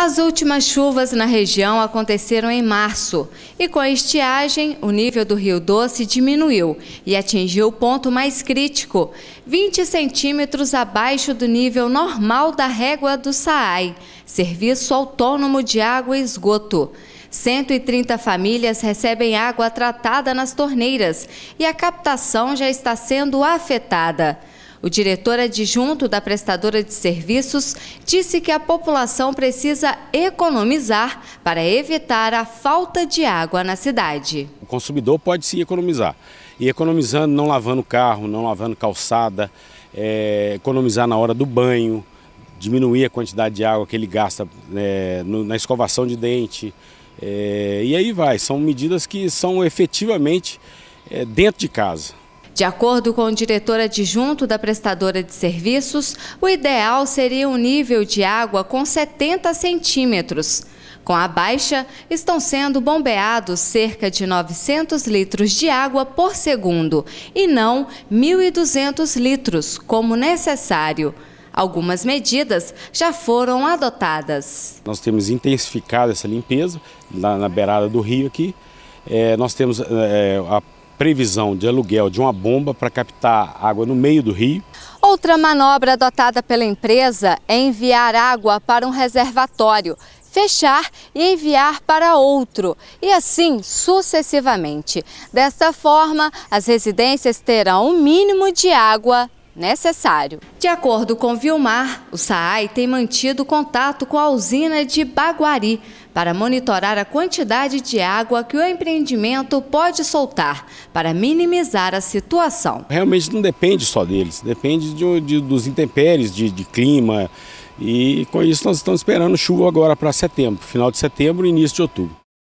As últimas chuvas na região aconteceram em março e com a estiagem, o nível do Rio Doce diminuiu e atingiu o ponto mais crítico, 20 centímetros abaixo do nível normal da régua do SAAI, Serviço Autônomo de Água e Esgoto. 130 famílias recebem água tratada nas torneiras e a captação já está sendo afetada. O diretor adjunto da prestadora de serviços disse que a população precisa economizar para evitar a falta de água na cidade. O consumidor pode se economizar. E economizando, não lavando carro, não lavando calçada, é, economizar na hora do banho, diminuir a quantidade de água que ele gasta é, no, na escovação de dente. É, e aí vai, são medidas que são efetivamente é, dentro de casa. De acordo com o diretor adjunto da prestadora de serviços, o ideal seria um nível de água com 70 centímetros. Com a baixa, estão sendo bombeados cerca de 900 litros de água por segundo e não 1.200 litros, como necessário. Algumas medidas já foram adotadas. Nós temos intensificado essa limpeza na, na beirada do rio aqui. É, nós temos é, a previsão de aluguel de uma bomba para captar água no meio do rio. Outra manobra adotada pela empresa é enviar água para um reservatório, fechar e enviar para outro, e assim sucessivamente. Desta forma, as residências terão o um mínimo de água necessário. De acordo com Vilmar, o SAAI tem mantido contato com a usina de Baguari para monitorar a quantidade de água que o empreendimento pode soltar para minimizar a situação. Realmente não depende só deles, depende de, de, dos intempéries, de, de clima e com isso nós estamos esperando chuva agora para setembro, final de setembro e início de outubro.